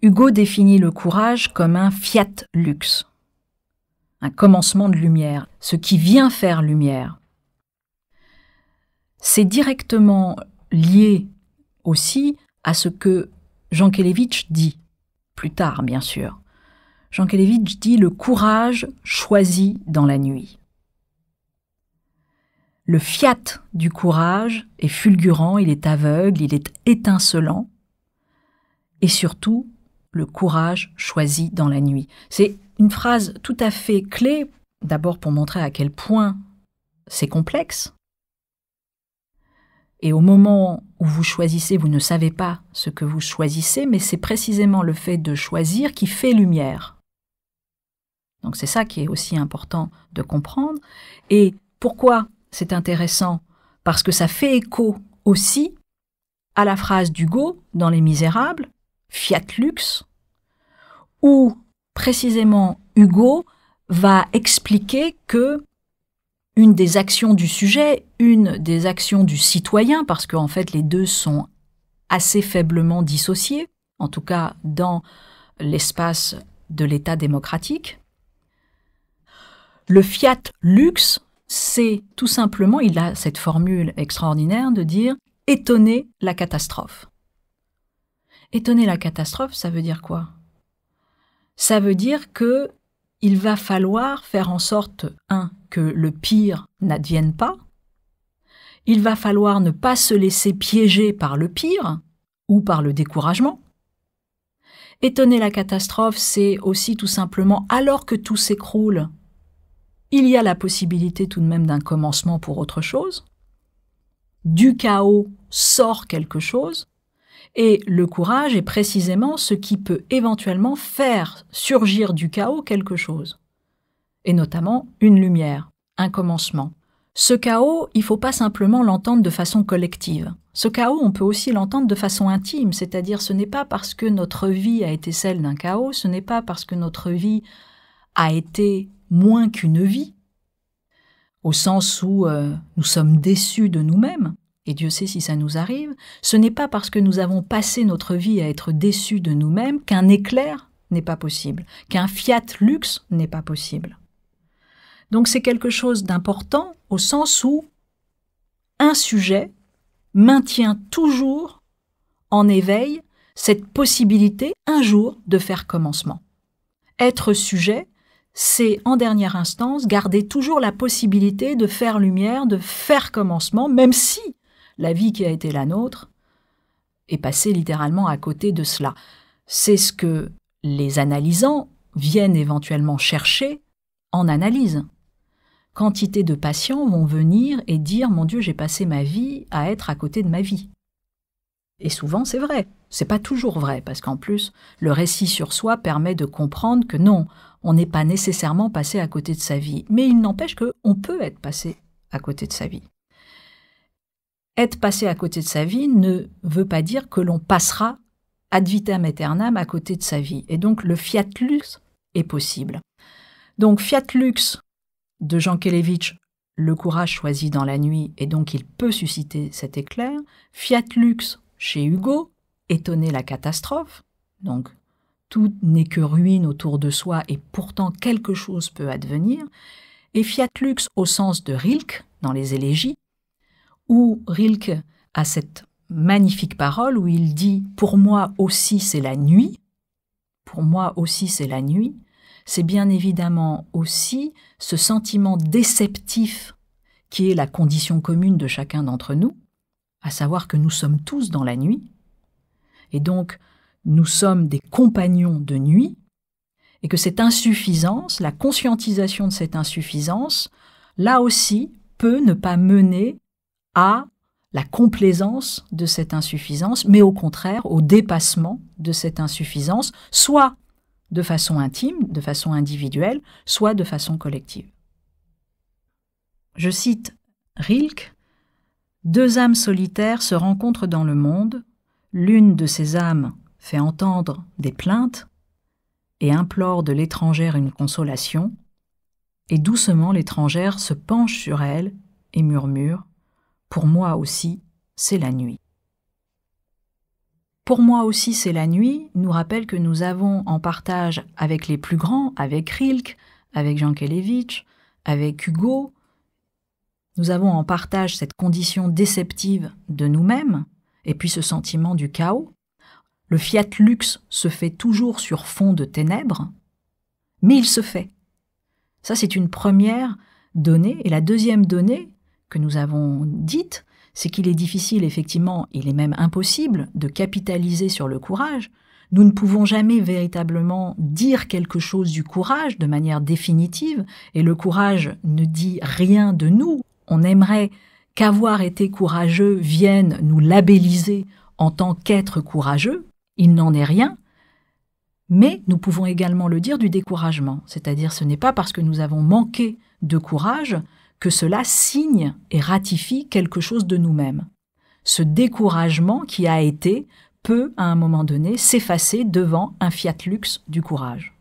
Hugo définit le courage comme un fiat luxe, un commencement de lumière, ce qui vient faire lumière. C'est directement lié aussi à ce que Jean Jankélévitch dit, plus tard bien sûr. Jean Kelevitch dit le courage choisi dans la nuit. Le fiat du courage est fulgurant, il est aveugle, il est étincelant, et surtout, le courage choisi dans la nuit. C'est une phrase tout à fait clé, d'abord pour montrer à quel point c'est complexe. Et au moment où vous choisissez, vous ne savez pas ce que vous choisissez, mais c'est précisément le fait de choisir qui fait lumière. Donc c'est ça qui est aussi important de comprendre. Et pourquoi c'est intéressant Parce que ça fait écho aussi à la phrase d'Hugo dans Les Misérables, Fiat Luxe, où précisément Hugo va expliquer que une des actions du sujet, une des actions du citoyen, parce qu'en fait les deux sont assez faiblement dissociés, en tout cas dans l'espace de l'État démocratique. Le fiat luxe, c'est tout simplement, il a cette formule extraordinaire de dire étonner la catastrophe. Étonner la catastrophe, ça veut dire quoi ça veut dire que il va falloir faire en sorte, un, que le pire n'advienne pas, il va falloir ne pas se laisser piéger par le pire ou par le découragement. Étonner la catastrophe, c'est aussi tout simplement alors que tout s'écroule, il y a la possibilité tout de même d'un commencement pour autre chose. Du chaos sort quelque chose. Et le courage est précisément ce qui peut éventuellement faire surgir du chaos quelque chose, et notamment une lumière, un commencement. Ce chaos, il ne faut pas simplement l'entendre de façon collective. Ce chaos, on peut aussi l'entendre de façon intime, c'est-à-dire ce n'est pas parce que notre vie a été celle d'un chaos, ce n'est pas parce que notre vie a été moins qu'une vie, au sens où euh, nous sommes déçus de nous-mêmes, et Dieu sait si ça nous arrive, ce n'est pas parce que nous avons passé notre vie à être déçus de nous-mêmes qu'un éclair n'est pas possible, qu'un fiat luxe n'est pas possible. Donc c'est quelque chose d'important au sens où un sujet maintient toujours en éveil cette possibilité un jour de faire commencement. Être sujet, c'est en dernière instance garder toujours la possibilité de faire lumière, de faire commencement, même si la vie qui a été la nôtre est passée littéralement à côté de cela. C'est ce que les analysants viennent éventuellement chercher en analyse. Quantité de patients vont venir et dire Mon Dieu, j'ai passé ma vie à être à côté de ma vie. Et souvent, c'est vrai. C'est pas toujours vrai, parce qu'en plus, le récit sur soi permet de comprendre que non, on n'est pas nécessairement passé à côté de sa vie. Mais il n'empêche qu'on peut être passé à côté de sa vie être passé à côté de sa vie ne veut pas dire que l'on passera ad vitam aeternam à côté de sa vie. Et donc le fiat lux est possible. Donc fiat lux de Jean Kelevitch, le courage choisi dans la nuit, et donc il peut susciter cet éclair. Fiat lux chez Hugo, étonner la catastrophe. Donc tout n'est que ruine autour de soi et pourtant quelque chose peut advenir. Et fiat lux au sens de Rilke dans les élégies, où Rilke a cette magnifique parole où il dit ⁇ Pour moi aussi c'est la nuit ⁇ pour moi aussi c'est la nuit, c'est bien évidemment aussi ce sentiment déceptif qui est la condition commune de chacun d'entre nous, à savoir que nous sommes tous dans la nuit, et donc nous sommes des compagnons de nuit, et que cette insuffisance, la conscientisation de cette insuffisance, là aussi peut ne pas mener à la complaisance de cette insuffisance, mais au contraire au dépassement de cette insuffisance, soit de façon intime, de façon individuelle, soit de façon collective. Je cite Rilke, Deux âmes solitaires se rencontrent dans le monde, l'une de ces âmes fait entendre des plaintes et implore de l'étrangère une consolation, et doucement l'étrangère se penche sur elle et murmure pour moi aussi, c'est la nuit. Pour moi aussi, c'est la nuit nous rappelle que nous avons en partage avec les plus grands, avec Rilke, avec Jean Kelevitch, avec Hugo, nous avons en partage cette condition déceptive de nous-mêmes et puis ce sentiment du chaos. Le fiat luxe se fait toujours sur fond de ténèbres, mais il se fait. Ça, c'est une première donnée. Et la deuxième donnée, que nous avons dites, c'est qu'il est difficile, effectivement, il est même impossible de capitaliser sur le courage. Nous ne pouvons jamais véritablement dire quelque chose du courage de manière définitive, et le courage ne dit rien de nous. On aimerait qu'avoir été courageux vienne nous labelliser en tant qu'être courageux, il n'en est rien, mais nous pouvons également le dire du découragement, c'est-à-dire ce n'est pas parce que nous avons manqué de courage que cela signe et ratifie quelque chose de nous-mêmes. Ce découragement qui a été peut, à un moment donné, s'effacer devant un fiat luxe du courage.